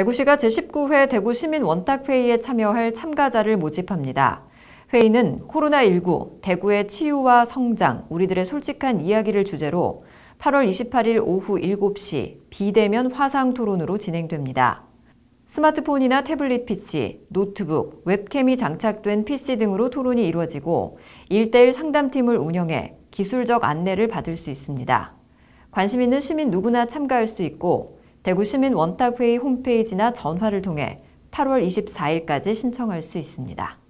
대구시가 제19회 대구시민원탁회의에 참여할 참가자를 모집합니다. 회의는 코로나19, 대구의 치유와 성장, 우리들의 솔직한 이야기를 주제로 8월 28일 오후 7시 비대면 화상 토론으로 진행됩니다. 스마트폰이나 태블릿 PC, 노트북, 웹캠이 장착된 PC 등으로 토론이 이루어지고 1대1 상담팀을 운영해 기술적 안내를 받을 수 있습니다. 관심 있는 시민 누구나 참가할 수 있고 대구시민 원탁회의 홈페이지나 전화를 통해 8월 24일까지 신청할 수 있습니다.